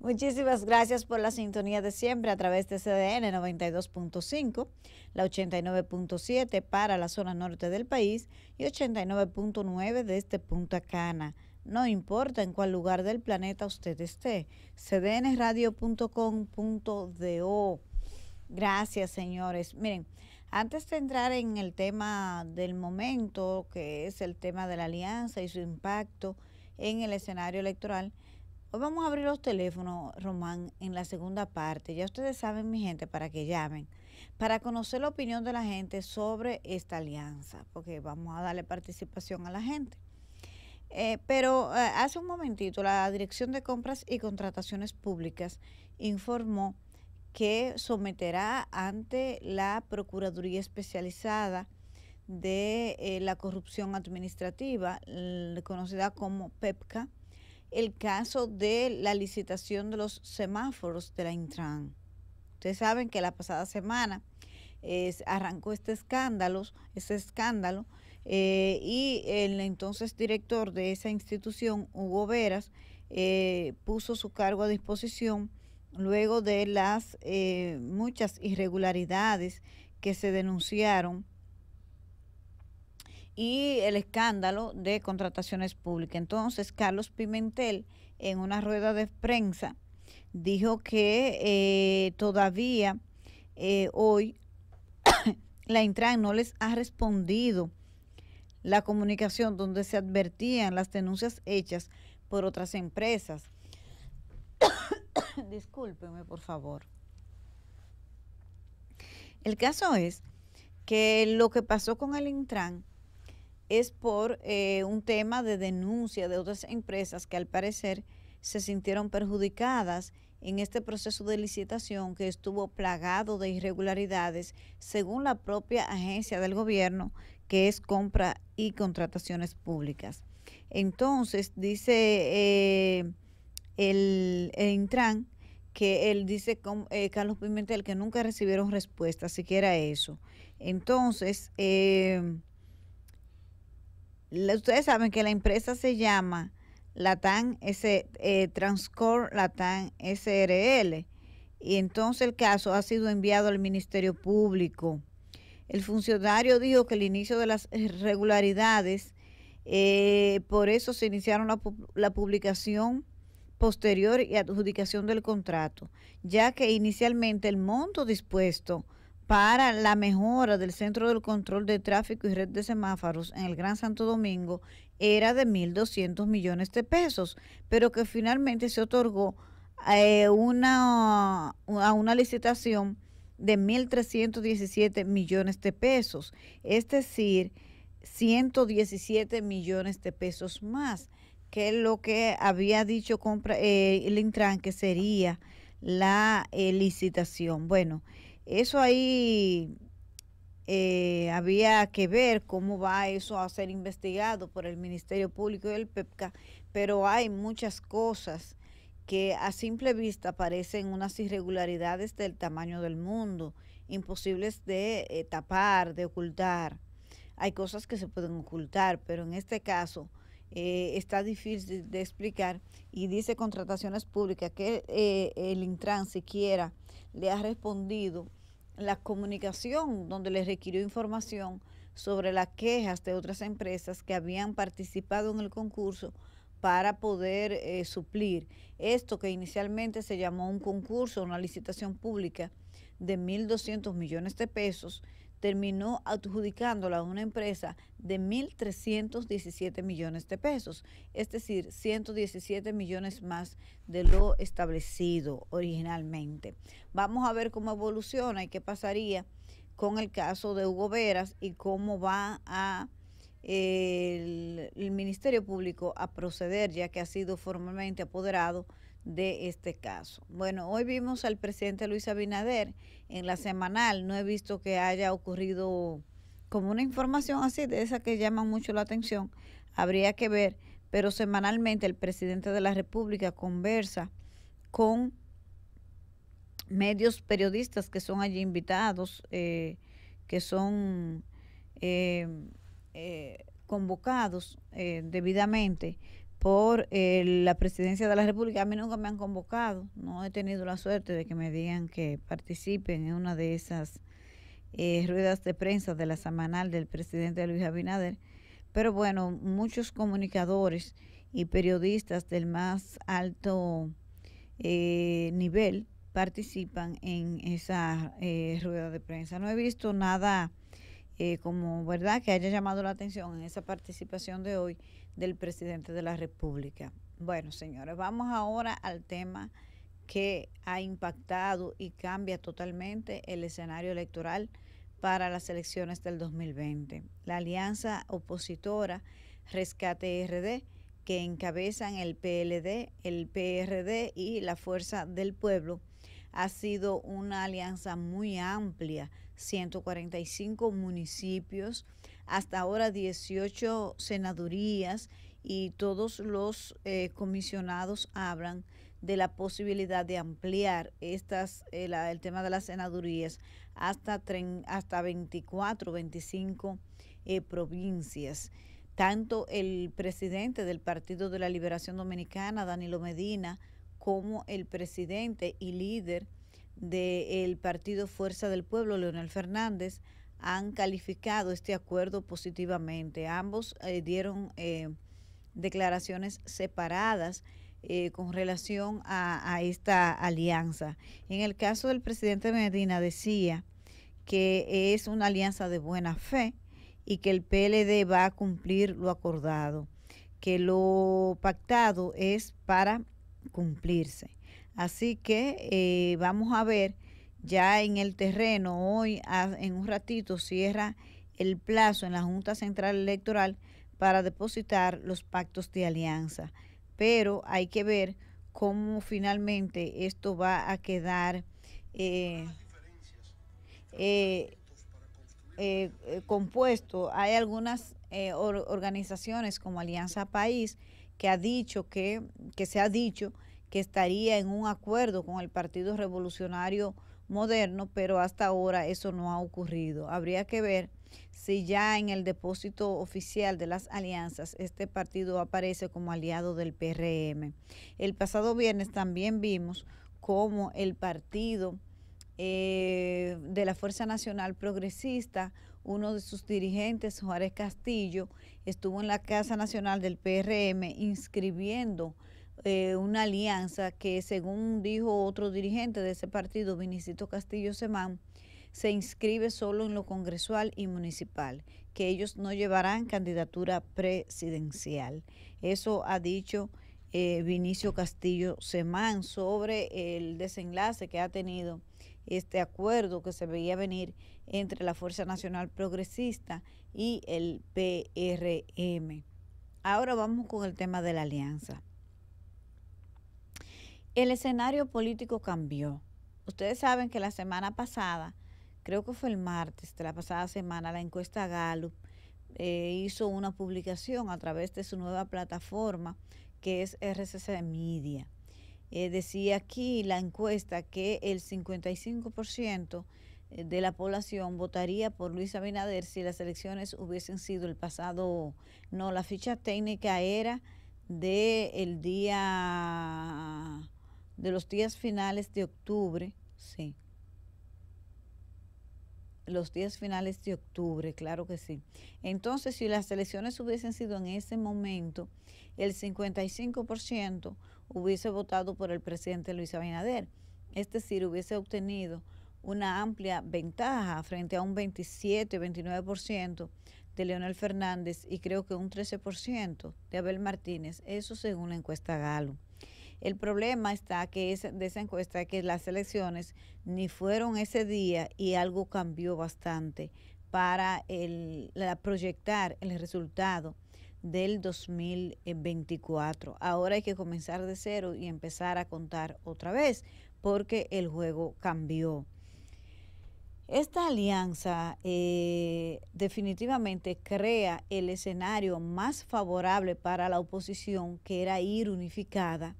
Muchísimas gracias por la sintonía de siempre a través de CDN 92.5, la 89.7 para la zona norte del país y 89.9 desde este Punta Cana. No importa en cuál lugar del planeta usted esté, cdnradio.com.do. Gracias, señores. Miren, antes de entrar en el tema del momento, que es el tema de la alianza y su impacto en el escenario electoral, Hoy vamos a abrir los teléfonos, Román, en la segunda parte. Ya ustedes saben, mi gente, para que llamen, para conocer la opinión de la gente sobre esta alianza, porque vamos a darle participación a la gente. Eh, pero eh, hace un momentito la Dirección de Compras y Contrataciones Públicas informó que someterá ante la Procuraduría Especializada de eh, la Corrupción Administrativa, conocida como PEPCA, el caso de la licitación de los semáforos de la Intran. Ustedes saben que la pasada semana arrancó este escándalo, ese escándalo, eh, y el entonces director de esa institución, Hugo Veras, eh, puso su cargo a disposición luego de las eh, muchas irregularidades que se denunciaron y el escándalo de contrataciones públicas. Entonces, Carlos Pimentel, en una rueda de prensa, dijo que eh, todavía eh, hoy la Intran no les ha respondido la comunicación donde se advertían las denuncias hechas por otras empresas. Discúlpeme, por favor. El caso es que lo que pasó con el Intran es por eh, un tema de denuncia de otras empresas que al parecer se sintieron perjudicadas en este proceso de licitación que estuvo plagado de irregularidades según la propia agencia del gobierno que es compra y contrataciones públicas. Entonces, dice eh, el, Intran que él dice eh, Carlos Pimentel que nunca recibieron respuesta, siquiera eso. Entonces, eh, ustedes saben que la empresa se llama Latam S, eh, Transcor Latam SRL y entonces el caso ha sido enviado al Ministerio Público. El funcionario dijo que el inicio de las irregularidades, eh, por eso se iniciaron la publicación posterior y adjudicación del contrato, ya que inicialmente el monto dispuesto para la mejora del Centro del Control de Tráfico y Red de Semáforos en el Gran Santo Domingo era de 1.200 millones de pesos, pero que finalmente se otorgó eh, una, a una licitación de 1.317 millones de pesos, es decir, 117 millones de pesos más que lo que había dicho compra, eh, el Intran que sería la eh, licitación. Bueno, eso ahí eh, había que ver cómo va eso a ser investigado por el Ministerio Público y el PEPCA, pero hay muchas cosas que a simple vista parecen unas irregularidades del tamaño del mundo, imposibles de eh, tapar, de ocultar. Hay cosas que se pueden ocultar, pero en este caso eh, está difícil de explicar y dice contrataciones públicas que eh, el Intran siquiera le ha respondido la comunicación donde le requirió información sobre las quejas de otras empresas que habían participado en el concurso para poder eh, suplir esto que inicialmente se llamó un concurso, una licitación pública de 1.200 millones de pesos, terminó adjudicándola a una empresa de 1.317 millones de pesos, es decir, 117 millones más de lo establecido originalmente. Vamos a ver cómo evoluciona y qué pasaría con el caso de Hugo Veras y cómo va eh, el Ministerio Público a proceder, ya que ha sido formalmente apoderado de este caso. Bueno, hoy vimos al presidente Luis Abinader en la semanal. No he visto que haya ocurrido como una información así, de esa que llama mucho la atención. Habría que ver, pero semanalmente el presidente de la República conversa con medios periodistas que son allí invitados, eh, que son eh, eh, convocados debidamente por eh, la presidencia de la República. A mí nunca me han convocado, no he tenido la suerte de que me digan que participen en una de esas eh, ruedas de prensa de la semanal del presidente Luis Abinader. Pero bueno, muchos comunicadores y periodistas del más alto eh, nivel participan en esa rueda de prensa. No he visto nada como, ¿verdad?, que haya llamado la atención en esa participación de hoy del presidente de la República. Bueno, señores, vamos ahora al tema que ha impactado y cambia totalmente el escenario electoral para las elecciones del 2020. La alianza opositora Rescate RD, que encabezan el PLD, el PRD y la Fuerza del Pueblo, ha sido una alianza muy amplia, 145 municipios, hasta ahora 18 senadurías y todos los eh, comisionados hablan de la posibilidad de ampliar estas eh, el tema de las senadurías hasta, hasta 24, 25 eh, provincias. Tanto el presidente del Partido de la Liberación Dominicana, Danilo Medina, como el presidente y líder del Partido Fuerza del Pueblo, Leonel Fernández, han calificado este acuerdo positivamente. Ambos eh, dieron eh, declaraciones separadas eh, con relación a, esta alianza. En el caso del presidente Medina decía que es una alianza de buena fe y que el PLD va a cumplir lo acordado, que lo pactado es para cumplirse. Así que vamos a ver ya en el terreno, hoy en un ratito cierra el plazo en la Junta Central Electoral para depositar los pactos de alianza. Pero hay que ver cómo finalmente esto va a quedar eh, eh, eh, compuesto. Hay algunas organizaciones como Alianza País que ha dicho que, que se ha dicho que estaría en un acuerdo con el Partido Revolucionario moderno, pero hasta ahora eso no ha ocurrido. Habría que ver si ya en el depósito oficial de las alianzas este partido aparece como aliado del PRM. El pasado viernes también vimos cómo el partido eh, de la Fuerza Nacional Progresista, uno de sus dirigentes, Juárez Castillo, estuvo en la Casa Nacional del PRM inscribiendo eh, una alianza que, según dijo otro dirigente de ese partido, Vinicito Castillo Semán, se inscribe solo en lo congresual y municipal, que ellos no llevarán candidatura presidencial. Eso ha dicho eh, Vinicio Castillo Semán sobre el desenlace que ha tenido este acuerdo que se veía venir entre la Fuerza Nacional Progresista y el PRM. Ahora vamos con el tema de la alianza. El escenario político cambió. Ustedes saben que la semana pasada, creo que fue el martes de la pasada semana, la encuesta Gallup eh, hizo una publicación a través de su nueva plataforma que es RCC Media. Eh, decía aquí la encuesta que el 55% eh, de la población votaría por Luis Abinader si las elecciones hubiesen sido el pasado, no, la ficha técnica era del día de los días finales de octubre, sí. Los días finales de octubre, claro que sí. Entonces, si las elecciones hubiesen sido en ese momento, el 55% hubiese votado por el presidente Luis Abinader. Es decir, hubiese obtenido una amplia ventaja frente a un 27-29% de Leonel Fernández y creo que un 13% de Abel Martínez, eso según la encuesta Galo. El problema está que es de esa encuesta que las elecciones ni fueron ese día y algo cambió bastante para proyectar el resultado del 2024. Ahora hay que comenzar de cero y empezar a contar otra vez porque el juego cambió. Esta alianza eh, definitivamente crea el escenario más favorable para la oposición, que era ir unificada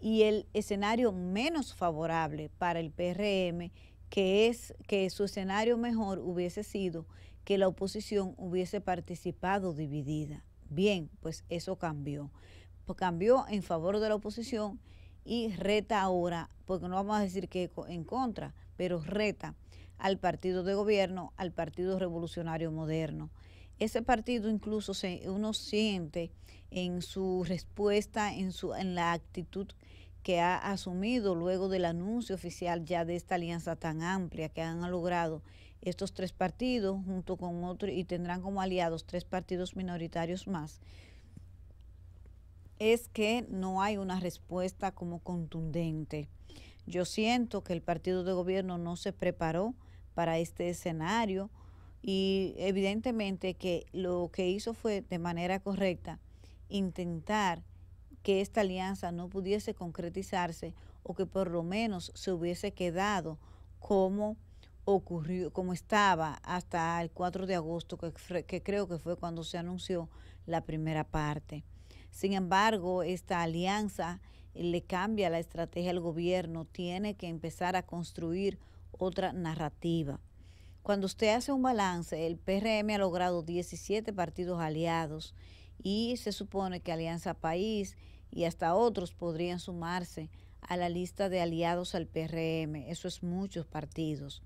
y el escenario menos favorable para el PRM, que es que su escenario mejor hubiese sido que la oposición hubiese participado dividida. Bien, pues eso cambió. Pues cambió en favor de la oposición y reta ahora, porque no vamos a decir que en contra, pero reta al partido de gobierno, al Partido Revolucionario Moderno. Ese partido incluso se, uno siente en su respuesta, en, su, en la actitud que ha asumido luego del anuncio oficial ya de esta alianza tan amplia que han logrado estos tres partidos junto con otros y tendrán como aliados tres partidos minoritarios más, es que no hay una respuesta como contundente. Yo siento que el partido de gobierno no se preparó para este escenario y evidentemente que lo que hizo fue de manera correcta intentar que esta alianza no pudiese concretizarse o que por lo menos se hubiese quedado como ocurrió, como estaba hasta el 4 de agosto, que, que creo que fue cuando se anunció la primera parte. Sin embargo, esta alianza le cambia la estrategia al gobierno, tiene que empezar a construir otra narrativa. Cuando usted hace un balance, el PRM ha logrado 17 partidos aliados y se supone que Alianza País y hasta otros podrían sumarse a la lista de aliados al PRM, eso es muchos partidos.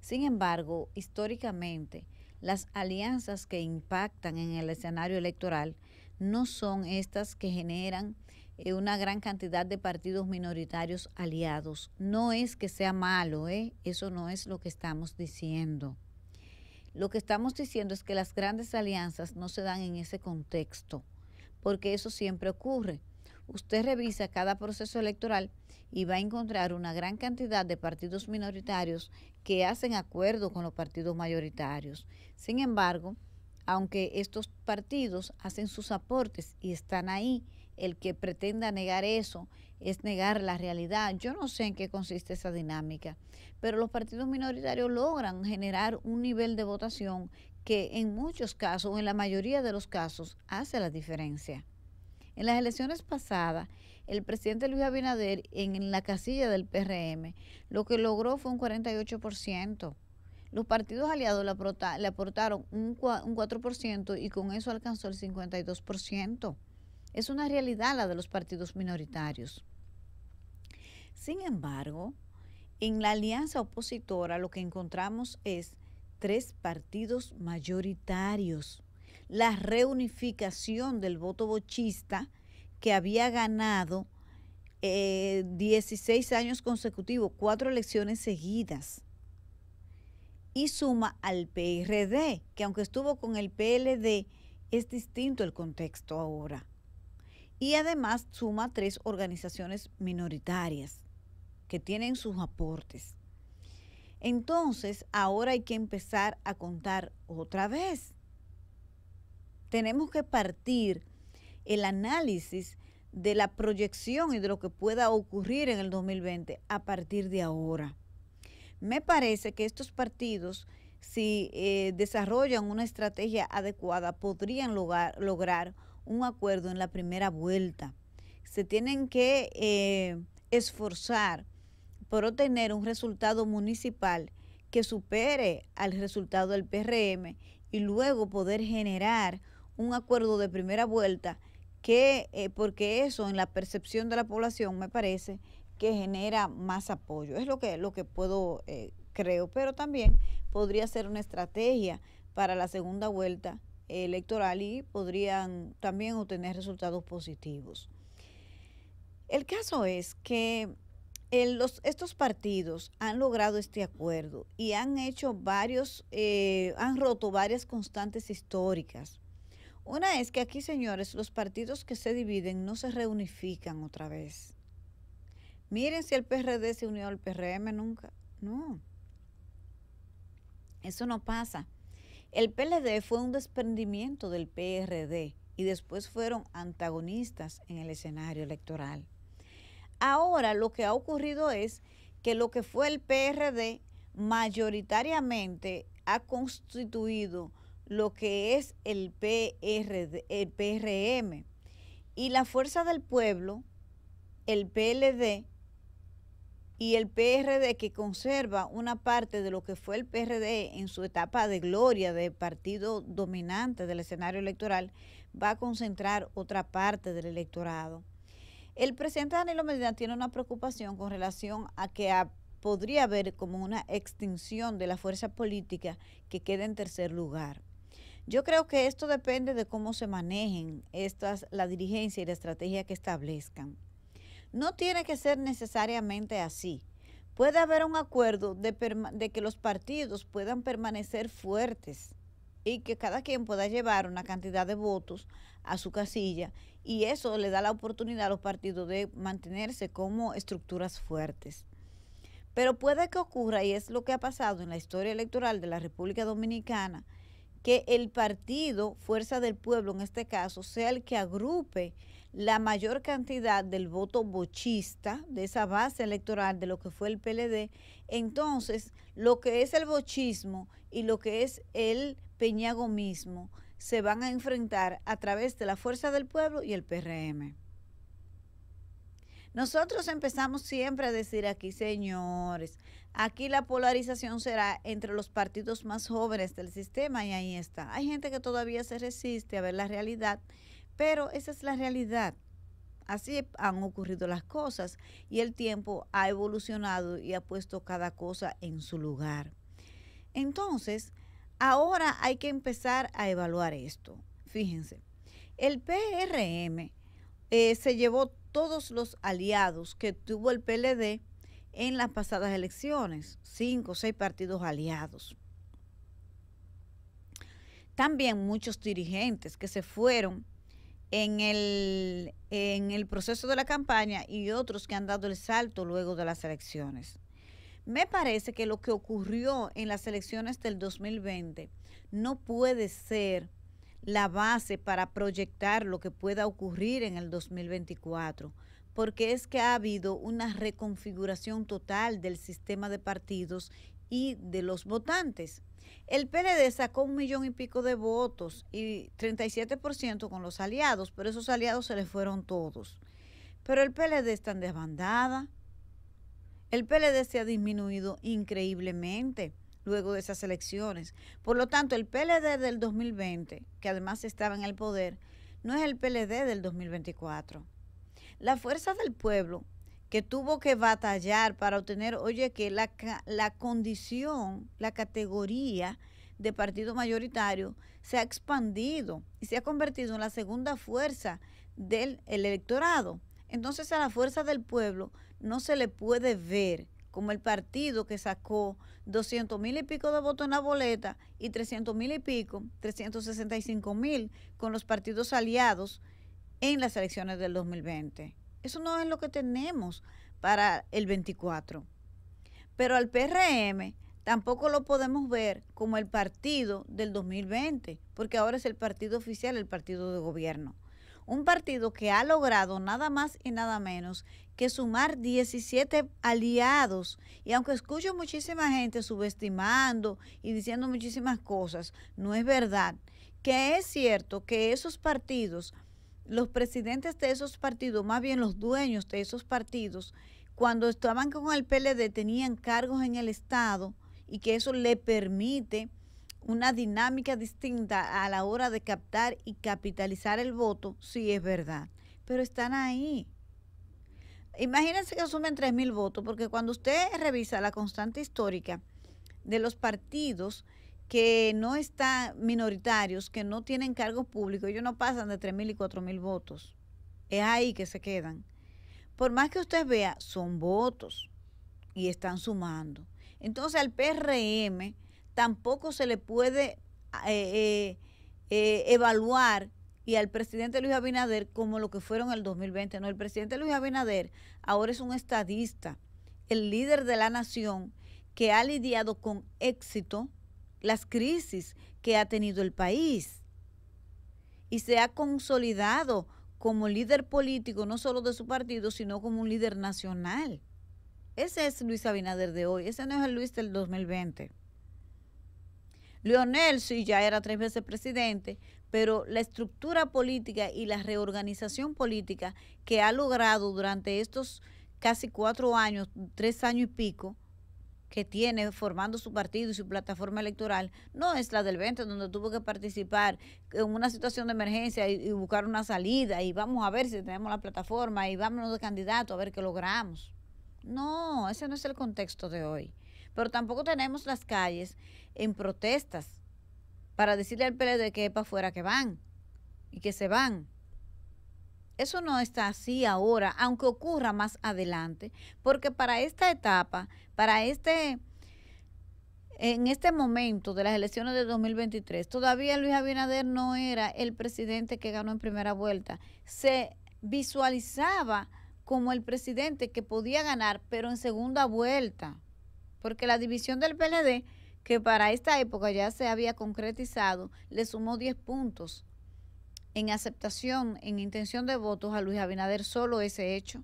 Sin embargo, históricamente, las alianzas que impactan en el escenario electoral no son estas que generan eh, una gran cantidad de partidos minoritarios aliados. No es que sea malo, ¿eh? eso no es lo que estamos diciendo. Lo que estamos diciendo es que las grandes alianzas no se dan en ese contexto, porque eso siempre ocurre usted revisa cada proceso electoral y va a encontrar una gran cantidad de partidos minoritarios que hacen acuerdo con los partidos mayoritarios. Sin embargo, aunque estos partidos hacen sus aportes y están ahí, el que pretenda negar eso es negar la realidad. Yo no sé en qué consiste esa dinámica, pero los partidos minoritarios logran generar un nivel de votación que en muchos casos, o en la mayoría de los casos, hace la diferencia. En las elecciones pasadas, el presidente Luis Abinader en la casilla del PRM lo que logró fue un 48%. Los partidos aliados le, aportaron un, 4% y con eso alcanzó el 52%. Es una realidad la de los partidos minoritarios. Sin embargo, en la alianza opositora lo que encontramos es tres partidos mayoritarios la reunificación del voto bochista que había ganado 16 eh, años consecutivos, cuatro elecciones seguidas. Y suma al PRD, que aunque estuvo con el PLD, es distinto el contexto ahora. Y además suma tres organizaciones minoritarias que tienen sus aportes. Entonces, ahora hay que empezar a contar otra vez tenemos que partir el análisis de la proyección y de lo que pueda ocurrir en el 2020 a partir de ahora. Me parece que estos partidos, si eh, desarrollan una estrategia adecuada, podrían lograr, un acuerdo en la primera vuelta. Se tienen que eh, esforzar por obtener un resultado municipal que supere al resultado del PRM y luego poder generar un acuerdo de primera vuelta, que, eh, porque eso en la percepción de la población me parece que genera más apoyo. Es lo que, lo que puedo, eh, creo, pero también podría ser una estrategia para la segunda vuelta electoral y podrían también obtener resultados positivos. El caso es que eh, los, estos partidos han logrado este acuerdo y han hecho varios, han roto varias constantes históricas una es que aquí, señores, los partidos que se dividen no se reunifican otra vez. Miren si el PRD se unió al PRM nunca. No. Eso no pasa. El PLD fue un desprendimiento del PRD y después fueron antagonistas en el escenario electoral. Ahora lo que ha ocurrido es que lo que fue el PRD mayoritariamente ha constituido lo que es el, PRD, el PRM y la Fuerza del Pueblo, el PLD y el PRD que conserva una parte de lo que fue el PRD en su etapa de gloria de partido dominante del escenario electoral, va a concentrar otra parte del electorado. El presidente Danilo Medina tiene una preocupación con relación a que podría haber como una extinción de la fuerza política que queda en tercer lugar. Yo creo que esto depende de cómo se manejen estas, la dirigencia y la estrategia que establezcan. No tiene que ser necesariamente así. Puede haber un acuerdo de, de que los partidos puedan permanecer fuertes y que cada quien pueda llevar una cantidad de votos a su casilla y eso le da la oportunidad a los partidos de mantenerse como estructuras fuertes. Pero puede que ocurra, y es lo que ha pasado en la historia electoral de la República Dominicana, que el partido, Fuerza del Pueblo en este caso, sea el que agrupe la mayor cantidad del voto bochista, de esa base electoral de lo que fue el PLD, entonces lo que es el bochismo y lo que es el mismo, se van a enfrentar a través de la Fuerza del Pueblo y el PRM. Nosotros empezamos siempre a decir aquí, señores, Aquí la polarización será entre los partidos más jóvenes del sistema y ahí está. Hay gente que todavía se resiste a ver la realidad, pero esa es la realidad. Así han ocurrido las cosas y el tiempo ha evolucionado y ha puesto cada cosa en su lugar. Entonces, ahora hay que empezar a evaluar esto. Fíjense, el PRM eh, se llevó todos los aliados que tuvo el PLD en las pasadas elecciones, cinco o seis partidos aliados. También muchos dirigentes que se fueron en el, en el proceso de la campaña y otros que han dado el salto luego de las elecciones. Me parece que lo que ocurrió en las elecciones del 2020 no puede ser la base para proyectar lo que pueda ocurrir en el 2024 porque es que ha habido una reconfiguración total del sistema de partidos y de los votantes. El PLD sacó un millón y pico de votos y 37% con los aliados, pero esos aliados se les fueron todos. Pero el PLD está en desbandada. El PLD se ha disminuido increíblemente luego de esas elecciones. Por lo tanto, el PLD del 2020, que además estaba en el poder, no es el PLD del 2024. La fuerza del pueblo que tuvo que batallar para obtener, oye, que la, la condición, la categoría de partido mayoritario se ha expandido y se ha convertido en la segunda fuerza del electorado. Entonces a la fuerza del pueblo no se le puede ver como el partido que sacó 200 mil y pico de votos en la boleta y 300 mil y pico, 365 mil con los partidos aliados en las elecciones del 2020. Eso no es lo que tenemos para el 24. Pero al PRM tampoco lo podemos ver como el partido del 2020, porque ahora es el partido oficial, el partido de gobierno. Un partido que ha logrado nada más y nada menos que sumar 17 aliados. Y aunque escucho muchísima gente subestimando y diciendo muchísimas cosas, no es verdad. Que es cierto que esos partidos los presidentes de esos partidos, más bien los dueños de esos partidos, cuando estaban con el PLD tenían cargos en el Estado y que eso le permite una dinámica distinta a la hora de captar y capitalizar el voto, sí es verdad, pero están ahí. Imagínense que asumen 3.000 votos, porque cuando usted revisa la constante histórica de los partidos, que no están minoritarios, que no tienen cargos públicos, ellos no pasan de 3.000 y 4.000 votos. Es ahí que se quedan. Por más que usted vea, son votos y están sumando. Entonces al PRM tampoco se le puede eh, eh, eh, evaluar y al presidente Luis Abinader como lo que fueron en el 2020. No, el presidente Luis Abinader ahora es un estadista, el líder de la nación que ha lidiado con éxito las crisis que ha tenido el país y se ha consolidado como líder político, no solo de su partido, sino como un líder nacional. Ese es Luis Abinader de hoy, ese no es el Luis del 2020. Leonel sí ya era tres veces presidente, pero la estructura política y la reorganización política que ha logrado durante estos casi cuatro años, tres años y pico, que tiene formando su partido y su plataforma electoral no es la del 20, donde tuvo que participar en una situación de emergencia y, buscar una salida y vamos a ver si tenemos la plataforma y vámonos de candidato a ver qué logramos. No, ese no es el contexto de hoy. Pero tampoco tenemos las calles en protestas para decirle al PLD que es para afuera que van y que se van. Eso no está así ahora, aunque ocurra más adelante, porque para esta etapa, para este en este momento de las elecciones de 2023, todavía Luis Abinader no era el presidente que ganó en primera vuelta. Se visualizaba como el presidente que podía ganar, pero en segunda vuelta, porque la división del PLD, que para esta época ya se había concretizado, le sumó 10 puntos en aceptación, en intención de votos a Luis Abinader solo ese hecho.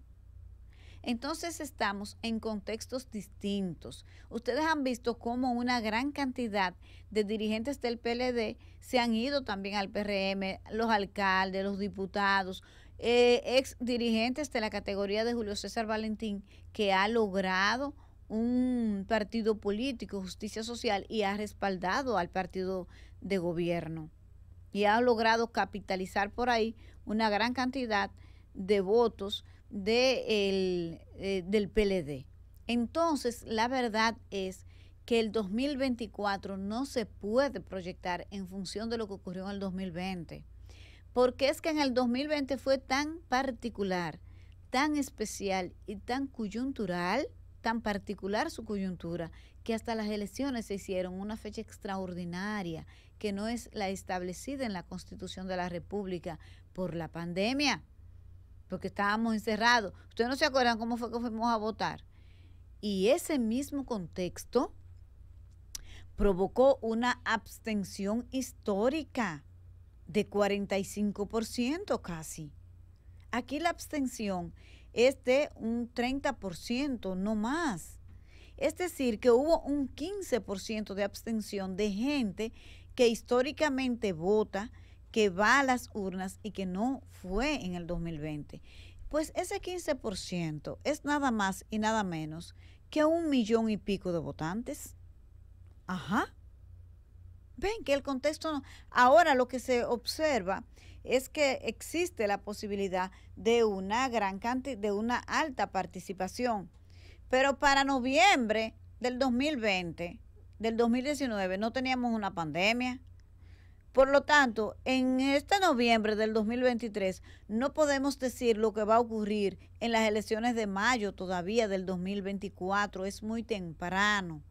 Entonces estamos en contextos distintos. Ustedes han visto cómo una gran cantidad de dirigentes del PLD se han ido también al PRM, los alcaldes, los diputados, eh, ex dirigentes de la categoría de Julio César Valentín, que ha logrado un partido político, justicia social, y ha respaldado al partido de gobierno y ha logrado capitalizar por ahí una gran cantidad de votos eh, del PLD. Entonces, la verdad es que el 2024 no se puede proyectar en función de lo que ocurrió en el 2020, porque es que en el 2020 fue tan particular, tan especial y tan coyuntural, tan particular su coyuntura, que hasta las elecciones se hicieron una fecha extraordinaria que no es la establecida en la Constitución de la República por la pandemia, porque estábamos encerrados. Ustedes no se acuerdan cómo fue que fuimos a votar. Y ese mismo contexto provocó una abstención histórica de 45% casi. Aquí la abstención es de un 30%, no más. Es decir, que hubo un 15% de abstención de gente que históricamente vota, que va a las urnas y que no fue en el 2020. Pues ese 15% es nada más y nada menos que un millón y pico de votantes. Ajá. Ven que el contexto no. Ahora lo que se observa es que existe la posibilidad de una gran cantidad, de una alta participación. Pero para noviembre del 2020, del 2019 no teníamos una pandemia. Por lo tanto, en este noviembre del 2023 no podemos decir lo que va a ocurrir en las elecciones de mayo todavía del 2024, es muy temprano.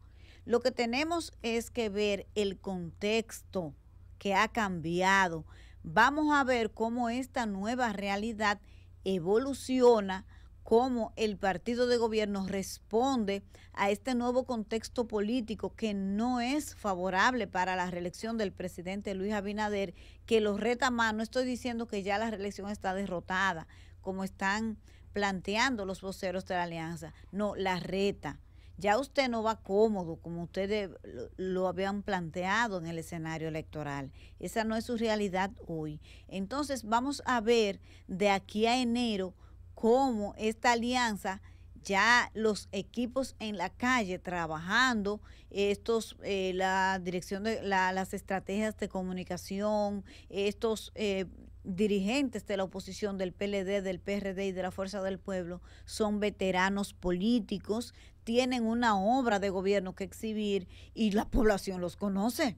Lo que tenemos es que ver el contexto que ha cambiado. Vamos a ver cómo esta nueva realidad evoluciona cómo el partido de gobierno responde a este nuevo contexto político que no es favorable para la reelección del presidente Luis Abinader, que lo reta más. No estoy diciendo que ya la reelección está derrotada, como están planteando los voceros de la alianza. No, la reta. Ya usted no va cómodo como ustedes lo habían planteado en el escenario electoral. Esa no es su realidad hoy. Entonces vamos a ver de aquí a enero cómo esta alianza ya los equipos en la calle trabajando, estos, eh, la dirección de las estrategias de comunicación, estos eh, dirigentes de la oposición del PLD, del PRD y de la Fuerza del Pueblo son veteranos políticos, tienen una obra de gobierno que exhibir y la población los conoce.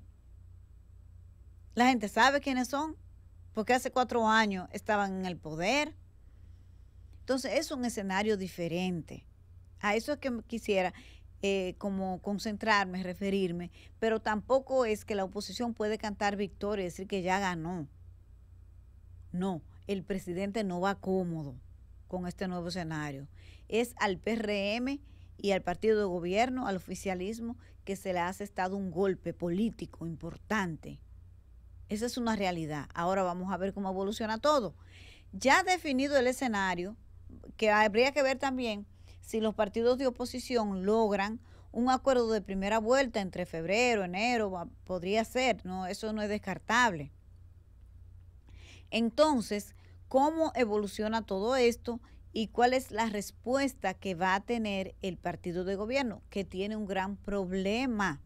La gente sabe quiénes son, porque hace cuatro años estaban en el poder. Entonces es un escenario diferente. A eso es que quisiera eh, como concentrarme, referirme, pero tampoco es que la oposición puede cantar victoria y decir que ya ganó. No, el presidente no va cómodo con este nuevo escenario. Es al PRM y al partido de gobierno, al oficialismo, que se le ha asestado un golpe político importante. Esa es una realidad. Ahora vamos a ver cómo evoluciona todo. Ya definido el escenario, que habría que ver también si los partidos de oposición logran un acuerdo de primera vuelta entre febrero, enero, podría ser, no, eso no es descartable. Entonces, ¿cómo evoluciona todo esto y cuál es la respuesta que va a tener el partido de gobierno, que tiene un gran problema?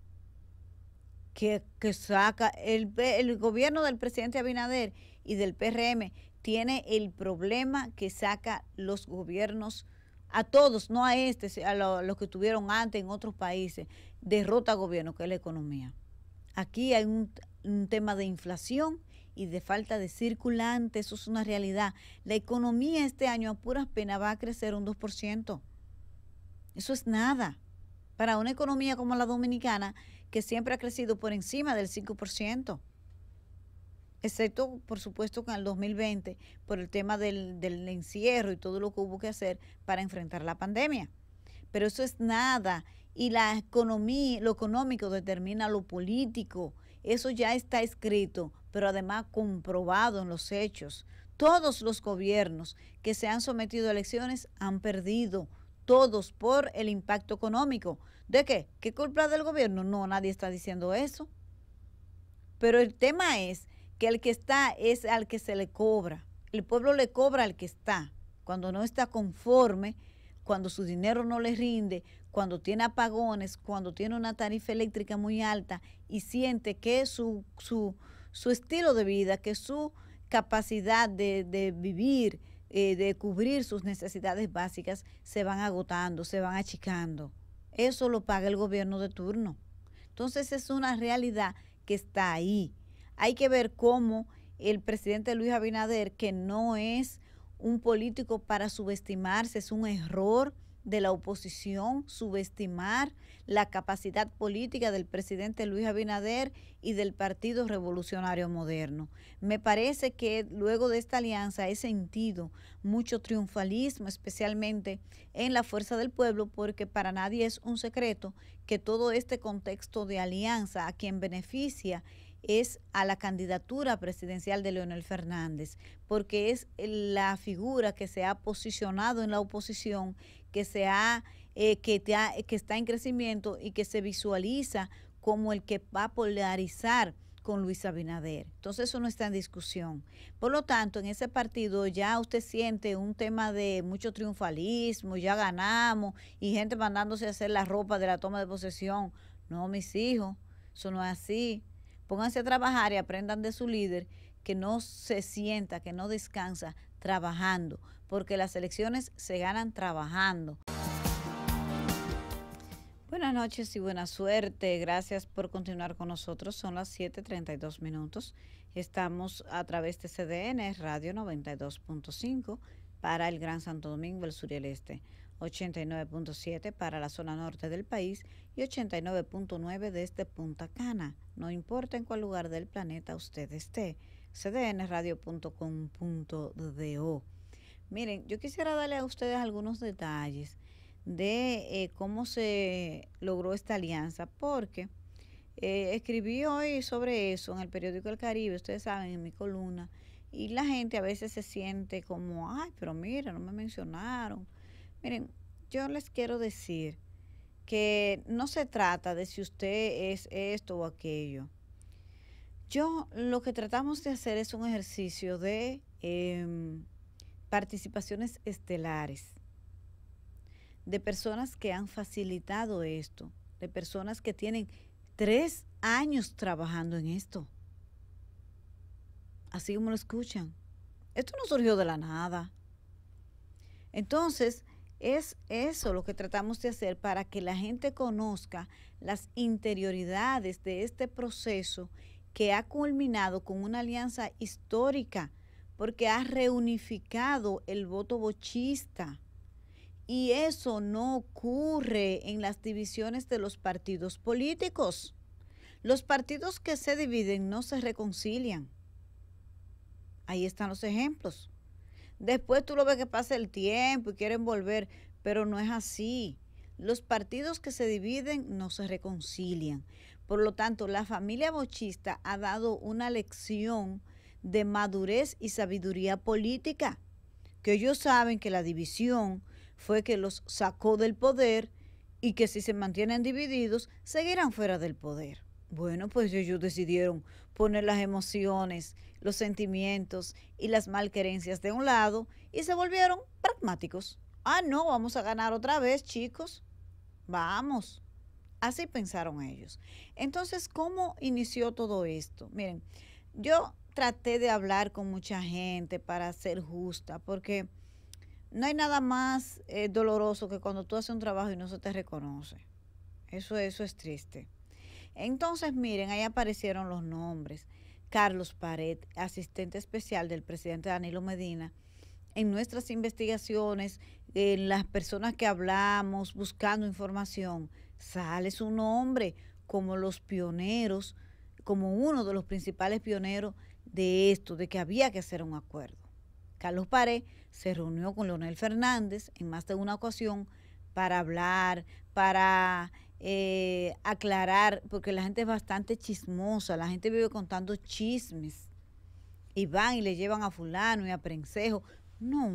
Que, saca el, el gobierno del presidente Abinader y del PRM, tiene el problema que saca los gobiernos a todos, no a este, a los que tuvieron antes en otros países, derrota gobierno, que es la economía. Aquí hay un, un tema de inflación y de falta de circulante, eso es una realidad. La economía este año a puras penas va a crecer un 2%. Eso es nada. Para una economía como la dominicana, que siempre ha crecido por encima del 5% excepto por supuesto con el 2020 por el tema del, del encierro y todo lo que hubo que hacer para enfrentar la pandemia. Pero eso es nada y la economía, lo económico determina lo político. Eso ya está escrito, pero además comprobado en los hechos. Todos los gobiernos que se han sometido a elecciones han perdido, todos por el impacto económico. ¿De qué? ¿Qué culpa del gobierno? No, nadie está diciendo eso. Pero el tema es que el que está es al que se le cobra. El pueblo le cobra al que está. Cuando no está conforme, cuando su dinero no le rinde, cuando tiene apagones, cuando tiene una tarifa eléctrica muy alta y siente que su, estilo de vida, que su capacidad de, vivir, eh, de cubrir sus necesidades básicas, se van agotando, se van achicando. Eso lo paga el gobierno de turno. Entonces es una realidad que está ahí hay que ver cómo el presidente Luis Abinader, que no es un político para subestimarse, es un error de la oposición subestimar la capacidad política del presidente Luis Abinader y del Partido Revolucionario Moderno. Me parece que luego de esta alianza he sentido mucho triunfalismo, especialmente en la fuerza del pueblo, porque para nadie es un secreto que todo este contexto de alianza a quien beneficia es a la candidatura presidencial de Leonel Fernández, porque es la figura que se ha posicionado en la oposición, que, se ha, eh, que, que está en crecimiento y que se visualiza como el que va a polarizar con Luis Abinader. Entonces eso no está en discusión. Por lo tanto, en ese partido ya usted siente un tema de mucho triunfalismo, ya ganamos y gente mandándose a hacer la ropa de la toma de posesión. No, mis hijos, eso no es así. Pónganse a trabajar y aprendan de su líder que no se sienta, que no descansa trabajando, porque las elecciones se ganan trabajando. Buenas noches y buena suerte. Gracias por continuar con nosotros. Son las 7.32 minutos. Estamos a través de CDN, Radio 92.5, para el Gran Santo Domingo, el Sur y el Este. 89.7 para la zona norte del país y 89.9 desde este Punta Cana, no importa en cuál lugar del planeta usted esté. cdnradio.com.do. Miren, yo quisiera darle a ustedes algunos detalles de eh, cómo se logró esta alianza, porque eh, escribí hoy sobre eso en el periódico El Caribe, ustedes saben, en mi columna, y la gente a veces se siente como, ay, pero mira, no me mencionaron Miren, yo les quiero decir que no se trata de si usted es esto o aquello. Yo lo que tratamos de hacer es un ejercicio de em, participaciones estelares, de personas que han facilitado esto, de personas que tienen tres años trabajando en esto. Así como lo escuchan. Esto no surgió de la nada. Entonces, es eso lo que tratamos de hacer para que la gente conozca las interioridades de este proceso que ha culminado con una alianza histórica, porque ha reunificado el voto bochista. Y eso no ocurre en las divisiones de los partidos políticos. Los partidos que se dividen no se reconcilian. Ahí están los ejemplos. Después tú lo ves que pasa el tiempo y quieren volver, pero no es así. Los partidos que se dividen no se reconcilian. Por lo tanto, la familia bochista ha dado una lección de madurez y sabiduría política, que ellos saben que la división fue que los sacó del poder y que si se mantienen divididos, seguirán fuera del poder. Bueno, pues ellos decidieron poner las emociones, los sentimientos y las malquerencias de un lado y se volvieron pragmáticos. Ah, no, vamos a ganar otra vez, chicos. Vamos. Así pensaron ellos. Entonces, ¿cómo inició todo esto? Miren, yo traté de hablar con mucha gente para ser justa, porque no hay nada más eh, doloroso que cuando tú haces un trabajo y no se te reconoce. Eso, eso es triste. Entonces, miren, ahí aparecieron los nombres. Carlos Pared, asistente especial del presidente Danilo Medina, en nuestras investigaciones, en las personas que hablamos, buscando información, sale su nombre como los pioneros, como uno de los principales pioneros de esto, de que había que hacer un acuerdo. Carlos Pared se reunió con Leonel Fernández en más de una ocasión para hablar, para eh, aclarar, porque la gente es bastante chismosa, la gente vive contando chismes y van y le llevan a fulano y a prensejo. No,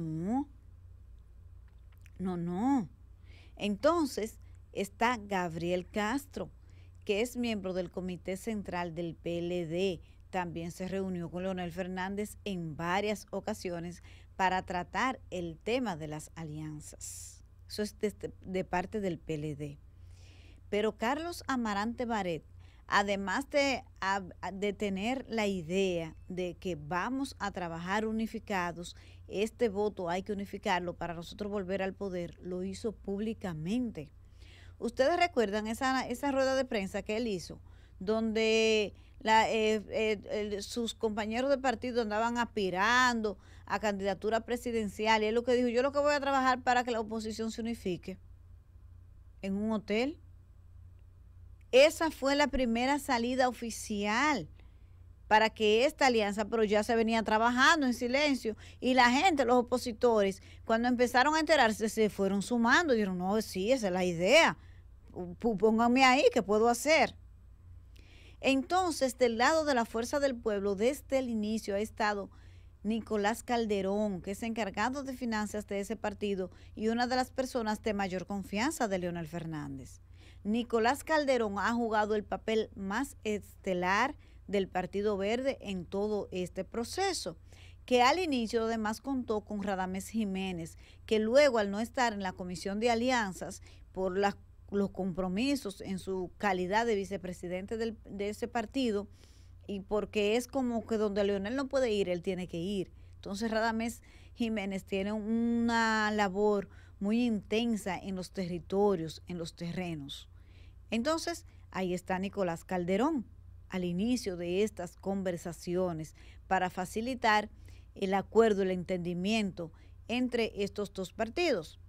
no, no. Entonces está Gabriel Castro, que es miembro del Comité Central del PLD. También se reunió con Leonel Fernández en varias ocasiones para tratar el tema de las alianzas. Eso es de este, parte del PLD. Pero Carlos Amarante Baret, además de, tener la idea de que vamos a trabajar unificados, este voto hay que unificarlo para nosotros volver al poder, lo hizo públicamente. Ustedes recuerdan esa, esa rueda de prensa que él hizo, donde eh, eh, sus compañeros de partido andaban aspirando a candidatura presidencial y él lo que dijo, yo lo que voy a trabajar para que la oposición se unifique en un hotel esa fue la primera salida oficial para que esta alianza, pero ya se venía trabajando en silencio y la gente, los opositores, cuando empezaron a enterarse, se fueron sumando, y dijeron, no, sí, esa es la idea, pónganme ahí, ¿qué puedo hacer? Entonces, del lado de la fuerza del pueblo, desde el inicio ha estado Nicolás Calderón, que es encargado de finanzas de ese partido y una de las personas de mayor confianza de Leonel Fernández. Nicolás Calderón ha jugado el papel más estelar del Partido Verde en todo este proceso, que al inicio además contó con Radames Jiménez, que luego al no estar en la Comisión de Alianzas por los compromisos en su calidad de vicepresidente de ese partido, y porque es como que donde Leonel no puede ir, él tiene que ir. Entonces Radames Jiménez tiene una labor muy intensa en los territorios, en los terrenos. Entonces, ahí está Nicolás Calderón al inicio de estas conversaciones para facilitar el acuerdo, el entendimiento entre estos dos partidos.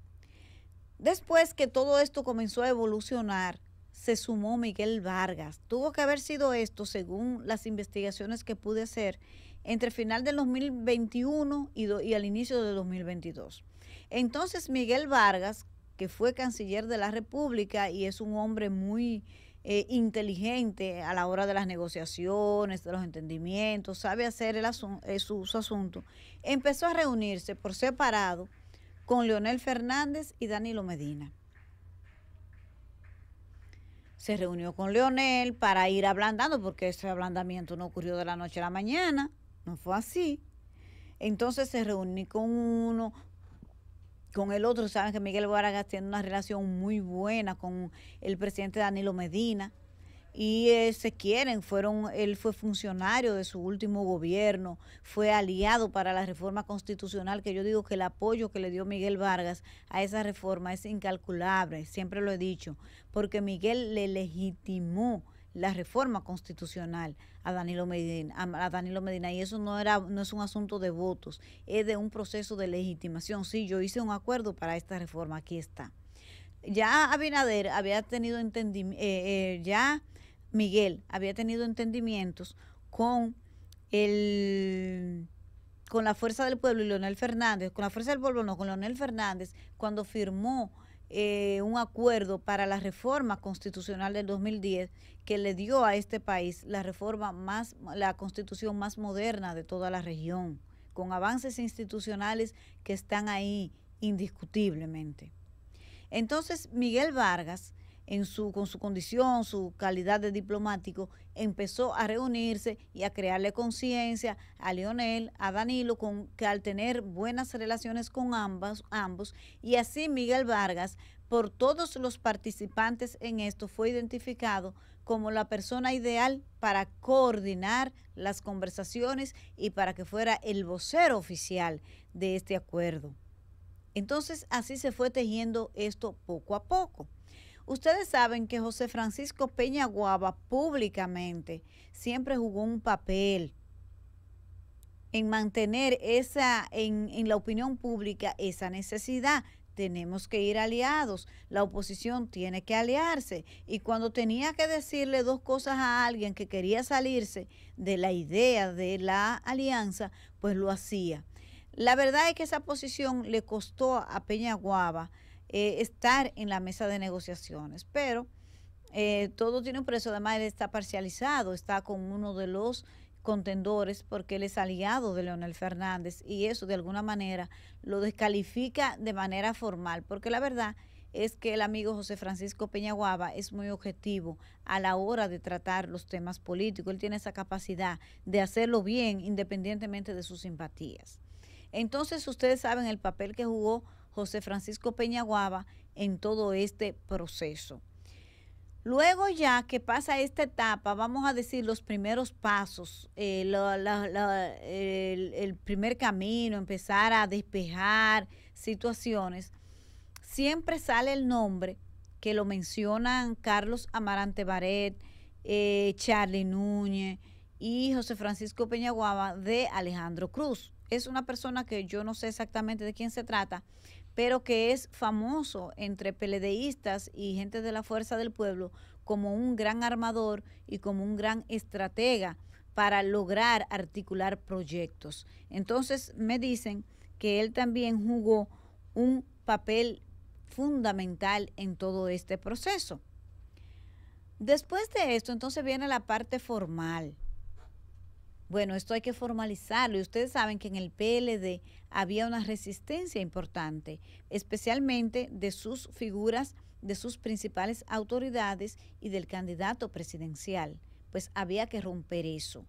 Después que todo esto comenzó a evolucionar, se sumó Miguel Vargas. Tuvo que haber sido esto, según las investigaciones que pude hacer, entre final del 2021 y, y al inicio de 2022. Entonces Miguel Vargas que fue canciller de la República y es un hombre muy eh, inteligente a la hora de las negociaciones, de los entendimientos, sabe hacer el eh, su, asunto, empezó a reunirse por separado con Leonel Fernández y Danilo Medina se reunió con Leonel para ir ablandando, porque ese ablandamiento no ocurrió de la noche a la mañana, no fue así. Entonces se reunió con uno, con el otro, saben que Miguel Vargas tiene una relación muy buena con el presidente Danilo Medina y eh, se quieren, fueron, él fue funcionario de su último gobierno, fue aliado para la reforma constitucional, que yo digo que el apoyo que le dio Miguel Vargas a esa reforma es incalculable, siempre lo he dicho, porque Miguel le legitimó la reforma constitucional a Danilo Medina, y eso no era no es un asunto de votos, es de un proceso de legitimación. Sí, yo hice un acuerdo para esta reforma, aquí está. Ya Abinader había tenido entendimiento, eh, eh, ya Miguel había tenido entendimientos con el con la fuerza del pueblo y Leonel Fernández, con la fuerza del pueblo no, con Leonel Fernández cuando firmó eh, un acuerdo para la reforma constitucional del 2010 que le dio a este país la reforma más, la constitución más moderna de toda la región, con avances institucionales que están ahí indiscutiblemente. Entonces, Miguel Vargas su, con su condición, su calidad de diplomático, empezó a reunirse y a crearle conciencia a Leonel, a Danilo, con, que al tener buenas relaciones con ambas, ambos, y así Miguel Vargas, por todos los participantes en esto, fue identificado como la persona ideal para coordinar las conversaciones y para que fuera el vocero oficial de este acuerdo. Entonces así se fue tejiendo esto poco a poco. Ustedes saben que José Francisco Peña públicamente siempre jugó un papel en mantener esa, en, en la opinión pública, esa necesidad tenemos que ir aliados, la oposición tiene que aliarse. Y cuando tenía que decirle dos cosas a alguien que quería salirse de la idea de la alianza, pues lo hacía. La verdad es que esa posición le costó a Peña Guava eh, estar en la mesa de negociaciones, pero eh, todo tiene un precio, además él está parcializado, está con uno de los contendores porque él es aliado de Leonel Fernández y eso de alguna manera lo descalifica de manera formal, porque la verdad es que el amigo José Francisco Peñaguaba es muy objetivo a la hora de tratar los temas políticos, él tiene esa capacidad de hacerlo bien independientemente de sus simpatías. Entonces ustedes saben el papel que jugó José Francisco Peñaguaba en todo este proceso. Luego ya que pasa esta etapa, vamos a decir los primeros pasos, eh, el, primer camino, empezar a despejar situaciones, siempre sale el nombre que lo mencionan Carlos Amarante Baret, eh, Charlie Núñez y José Francisco Peñaguaba de Alejandro Cruz. Es una persona que yo no sé exactamente de quién se trata, pero que es famoso entre peledeístas y gente de la fuerza del pueblo como un gran armador y como un gran estratega para lograr articular proyectos. Entonces me dicen que él también jugó un papel fundamental en todo este proceso. Después de esto, entonces viene la parte formal. Bueno, esto hay que formalizarlo y ustedes saben que en el PLD había una resistencia importante, especialmente de sus figuras, de sus principales autoridades y del candidato presidencial. Pues había que romper eso.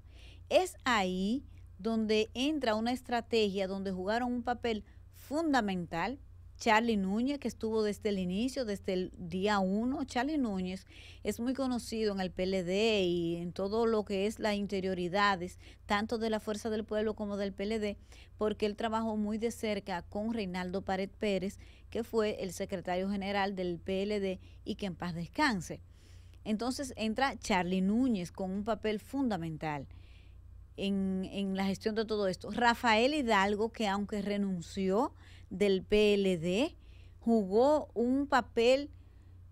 Es ahí donde entra una estrategia donde jugaron un papel fundamental Charlie Núñez, que estuvo desde el inicio, desde el día uno. Charlie Núñez es muy conocido en el PLD y en todo lo que es las interioridades, tanto de la Fuerza del Pueblo como del PLD, porque él trabajó muy de cerca con Reinaldo Pared Pérez, que fue el secretario general del PLD y que en paz descanse. Entonces entra Charlie Núñez con un papel fundamental. En, en, la gestión de todo esto. Rafael Hidalgo, que aunque renunció, del PLD jugó un papel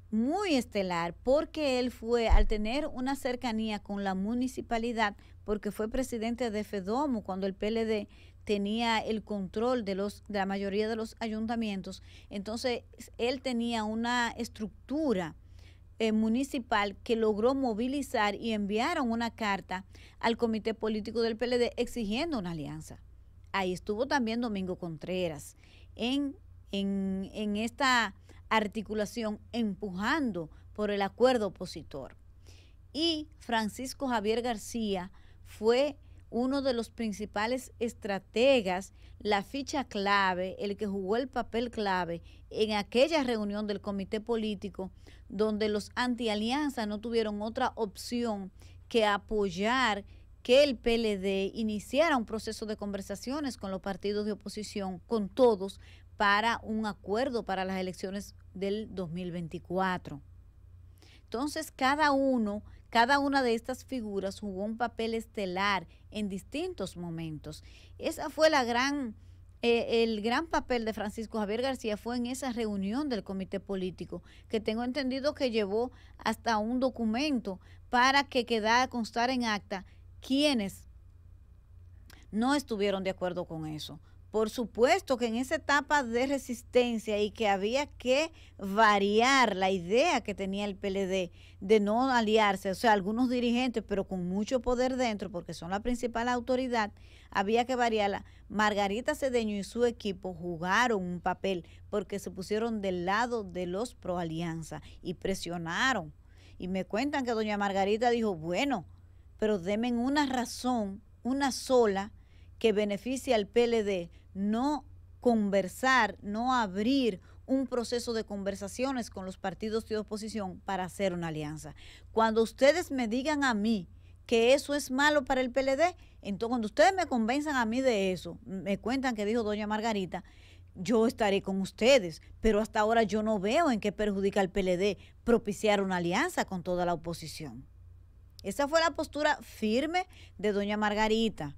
muy estelar porque él fue, al tener una cercanía con la municipalidad, porque fue presidente de FEDOMO cuando el PLD tenía el control de, los, de la mayoría de los ayuntamientos, entonces él tenía una estructura eh, municipal que logró movilizar y enviaron una carta al comité político del PLD exigiendo una alianza. Ahí estuvo también Domingo Contreras, en, esta articulación empujando por el acuerdo opositor. Y Francisco Javier García fue uno de los principales estrategas, la ficha clave, el que jugó el papel clave en aquella reunión del comité político donde los antialianzas no tuvieron otra opción que apoyar que el PLD iniciara un proceso de conversaciones con los partidos de oposición, con todos, para un acuerdo para las elecciones del 2024. Entonces, cada uno, cada una de estas figuras jugó un papel estelar en distintos momentos. Esa fue la gran, eh, el gran papel de Francisco Javier García fue en esa reunión del comité político, que tengo entendido que llevó hasta un documento para que quedara constar en acta quienes no estuvieron de acuerdo con eso. Por supuesto que en esa etapa de resistencia y que había que variar la idea que tenía el PLD de no aliarse, o sea, algunos dirigentes, pero con mucho poder dentro, porque son la principal autoridad, había que variarla. Margarita Cedeño y su equipo jugaron un papel porque se pusieron del lado de los pro alianza y presionaron. Y me cuentan que doña Margarita dijo, bueno, pero denme una razón, una sola, que beneficie al PLD, no conversar, no abrir un proceso de conversaciones con los partidos de oposición para hacer una alianza. Cuando ustedes me digan a mí que eso es malo para el PLD, entonces cuando ustedes me convenzan a mí de eso, me cuentan que dijo doña Margarita, yo estaré con ustedes, pero hasta ahora yo no veo en qué perjudica al PLD propiciar una alianza con toda la oposición. Esa fue la postura firme de doña Margarita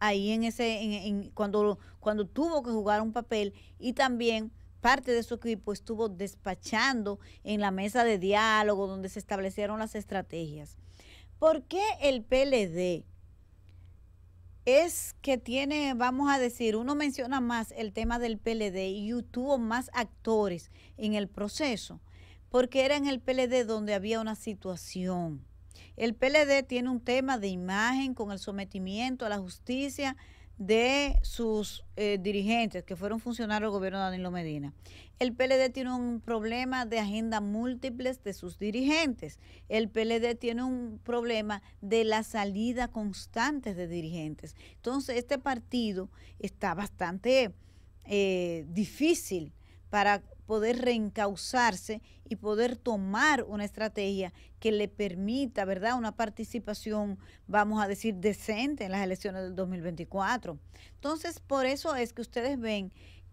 ahí en ese cuando cuando tuvo que jugar un papel y también parte de su equipo estuvo despachando en la mesa de diálogo donde se establecieron las estrategias. ¿Por qué el PLD es que tiene, vamos a decir, uno menciona más el tema del PLD y tuvo más actores en el proceso? Porque era en el PLD donde había una situación el PLD tiene un tema de imagen con el sometimiento a la justicia de sus eh, dirigentes, que fueron funcionarios del gobierno de Danilo Medina. El PLD tiene un problema de agenda múltiples de sus dirigentes. El PLD tiene un problema de la salida constante de dirigentes. Entonces, este partido está bastante eh, difícil para poder reencauzarse y poder tomar una estrategia que le permita, ¿verdad?, una participación, vamos a decir, decente en las elecciones del 2024. Entonces, por eso es que ustedes ven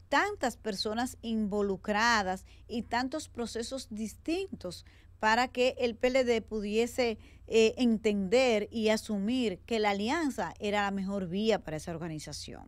tantas personas involucradas y tantos procesos distintos para que el PLD pudiese eh, entender y asumir que la alianza era la mejor vía para esa organización.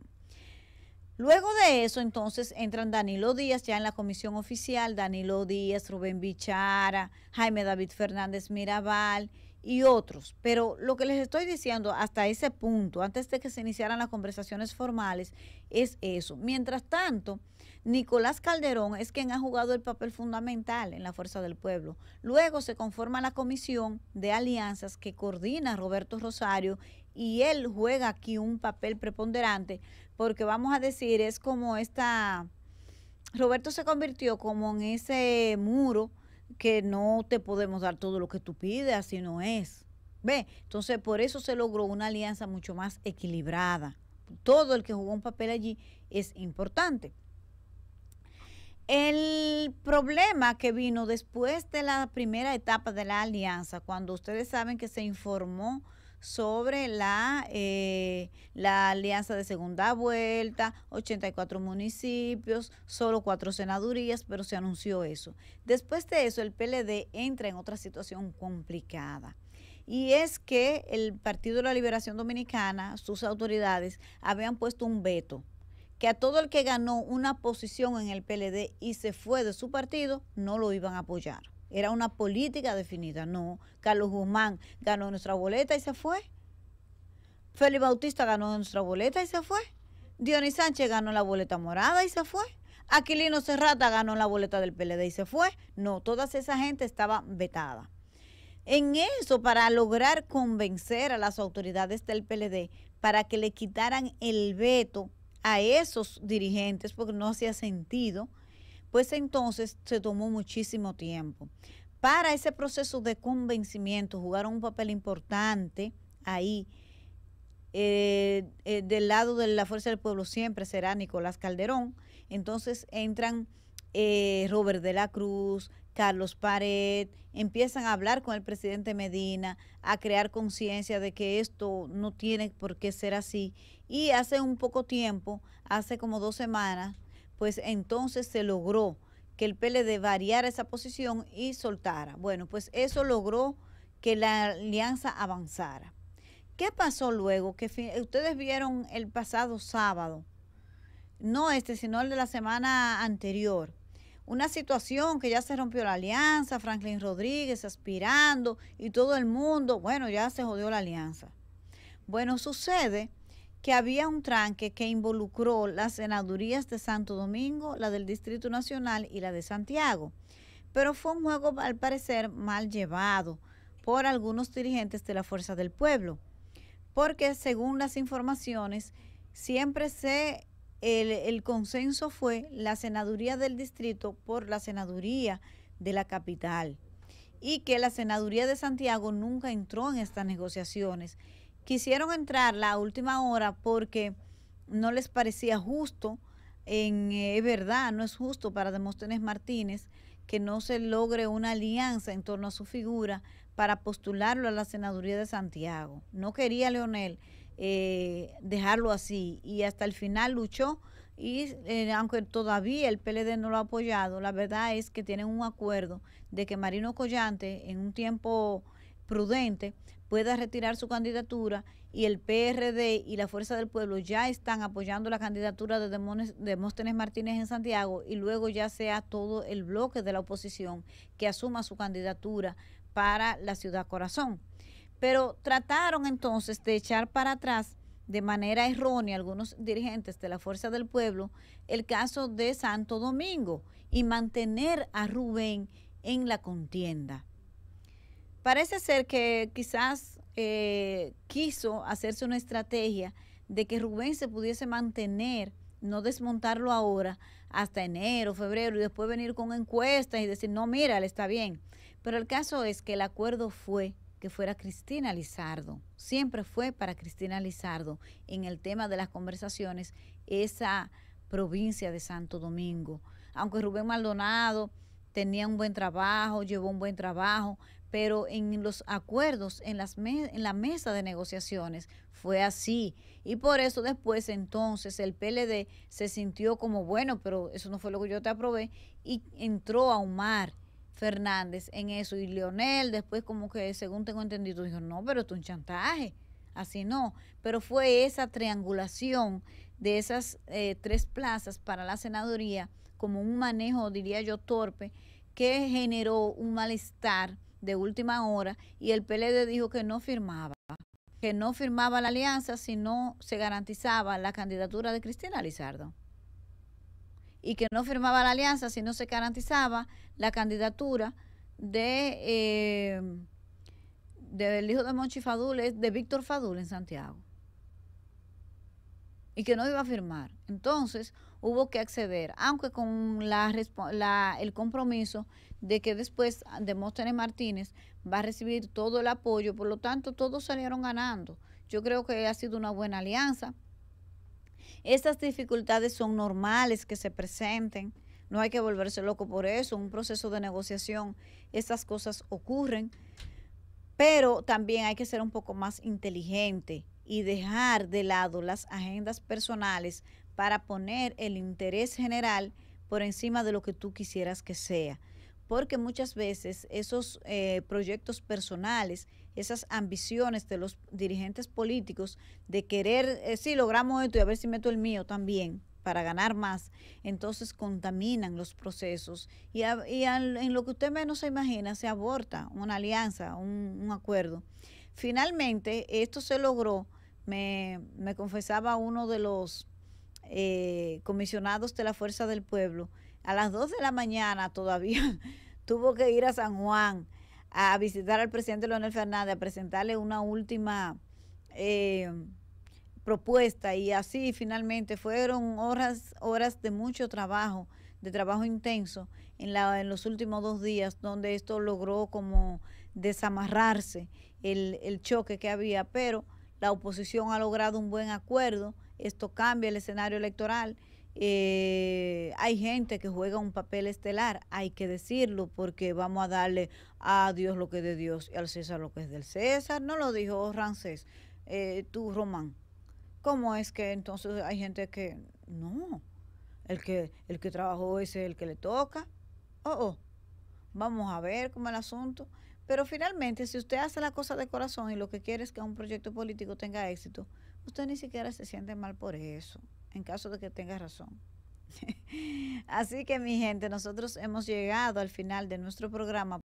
Luego de eso, entonces, entran Danilo Díaz ya en la comisión oficial, Danilo Díaz, Rubén Bichara, Jaime David Fernández Mirabal y otros. Pero lo que les estoy diciendo hasta ese punto, antes de que se iniciaran las conversaciones formales, es eso. Mientras tanto, Nicolás Calderón es quien ha jugado el papel fundamental en la Fuerza del Pueblo. Luego se conforma la comisión de alianzas que coordina Roberto Rosario y él juega aquí un papel preponderante porque vamos a decir, es como esta, Roberto se convirtió como en ese muro que no te podemos dar todo lo que tú pides, así no es. ¿Ve? Entonces, por eso se logró una alianza mucho más equilibrada. Todo el que jugó un papel allí es importante. El problema que vino después de la primera etapa de la alianza, cuando ustedes saben que se informó sobre la, eh, la alianza de segunda vuelta, 84 municipios, solo cuatro senadurías, pero se anunció eso. Después de eso, el PLD entra en otra situación complicada. Y es que el Partido de la Liberación Dominicana, sus autoridades, habían puesto un veto que a todo el que ganó una posición en el PLD y se fue de su partido, no lo iban a apoyar era una política definida. No, Carlos Guzmán ganó nuestra boleta y se fue. Félix Bautista ganó nuestra boleta y se fue. Dionis Sánchez ganó la boleta morada y se fue. Aquilino Serrata ganó la boleta del PLD y se fue. No, toda esa gente estaba vetada. En eso, para lograr convencer a las autoridades del PLD para que le quitaran el veto a esos dirigentes, porque no hacía sentido pues entonces se tomó muchísimo tiempo. Para ese proceso de convencimiento jugaron un papel importante ahí. Eh, eh, del lado de la Fuerza del Pueblo siempre será Nicolás Calderón. Entonces entran eh, Robert de la Cruz, Carlos Pared, empiezan a hablar con el presidente Medina, a crear conciencia de que esto no tiene por qué ser así. Y hace un poco tiempo, hace como dos semanas, pues entonces se logró que el PLD variara esa posición y soltara. Bueno, pues eso logró que la alianza avanzara. ¿Qué pasó luego? Que ustedes vieron el pasado sábado, no este, sino el de la semana anterior, una situación que ya se rompió la alianza, Franklin Rodríguez aspirando y todo el mundo, bueno, ya se jodió la alianza. Bueno, sucede que había un tranque que involucró las senadurías de Santo Domingo, la del Distrito Nacional y la de Santiago. Pero fue un juego al parecer mal llevado por algunos dirigentes de la Fuerza del Pueblo, porque según las informaciones, siempre se el, el, consenso fue la senaduría del distrito por la senaduría de la capital y que la senaduría de Santiago nunca entró en estas negociaciones quisieron entrar la última hora porque no les parecía justo, en eh, verdad, no es justo para Demóstenes Martínez que no se logre una alianza en torno a su figura para postularlo a la senaduría de Santiago. No quería Leonel eh, dejarlo así y hasta el final luchó y eh, aunque todavía el PLD no lo ha apoyado, la verdad es que tienen un acuerdo de que Marino Collante en un tiempo prudente pueda retirar su candidatura y el PRD y la Fuerza del Pueblo ya están apoyando la candidatura de Demóstenes Martínez en Santiago y luego ya sea todo el bloque de la oposición que asuma su candidatura para la ciudad corazón. Pero trataron entonces de echar para atrás de manera errónea algunos dirigentes de la Fuerza del Pueblo el caso de Santo Domingo y mantener a Rubén en la contienda. Parece ser que quizás eh, quiso hacerse una estrategia de que Rubén se pudiese mantener, no desmontarlo ahora hasta enero, febrero y después venir con encuestas y decir, no, mira, él está bien. Pero el caso es que el acuerdo fue que fuera Cristina Lizardo. Siempre fue para Cristina Lizardo en el tema de las conversaciones esa provincia de Santo Domingo. Aunque Rubén Maldonado tenía un buen trabajo, llevó un buen trabajo, pero en los acuerdos, en, las en la mesa de negociaciones, fue así. Y por eso después entonces el PLD se sintió como, bueno, pero eso no fue lo que yo te aprobé, y entró a Omar Fernández en eso. Y Leonel después como que, según tengo entendido, dijo, no, pero esto es un chantaje. Así no, pero fue esa triangulación de esas eh, tres plazas para la senaduría como un manejo, diría yo, torpe, que generó un malestar de última hora y el PLD dijo que no firmaba, que no firmaba la alianza si no se garantizaba la candidatura de Cristina Lizardo y que no firmaba la alianza si no se garantizaba la candidatura de eh, del hijo de Monchi Fadul, de Víctor Fadul en Santiago. Y que no iba a firmar. Entonces hubo que acceder, aunque con la, la, el compromiso de que después ah, Demóstenes Martínez va a recibir todo el apoyo, por lo tanto todos salieron ganando. Yo creo que ha sido una buena alianza. Estas dificultades son normales que se presenten, no hay que volverse loco por eso, un proceso de negociación, estas cosas ocurren, pero también hay que ser un poco más inteligente y dejar de lado las agendas personales para poner el interés general por encima de lo que tú quisieras que sea porque muchas veces esos eh, proyectos personales, esas ambiciones de los dirigentes políticos de querer, eh, sí, logramos esto y a ver si meto el mío también para ganar más, entonces contaminan los procesos y, en lo que usted menos se imagina se aborta una alianza, un, acuerdo. Finalmente, esto se logró, me, confesaba uno de los eh, comisionados de la Fuerza del Pueblo, a las 2 de la mañana todavía tuvo que ir a San Juan a visitar al presidente Leonel Fernández, a presentarle una última eh, propuesta y así finalmente fueron horas, horas de mucho trabajo, de trabajo intenso en, la, en los últimos dos días donde esto logró como desamarrarse el, el choque que había, pero la oposición ha logrado un buen acuerdo, esto cambia el escenario electoral eh, hay gente que juega un papel estelar, hay que decirlo, porque vamos a darle a Dios lo que es de Dios y al César lo que es del César. No lo dijo Rancés, eh, tú Román. ¿Cómo es que entonces hay gente que no? El que, el que trabajó ese es el que le toca. Oh, oh, vamos a ver cómo el asunto. Pero finalmente, si usted hace la cosa de corazón y lo que quiere es que un proyecto político tenga éxito, usted ni siquiera se siente mal por eso en caso de que tengas razón. Así que mi gente, nosotros hemos llegado al final de nuestro programa.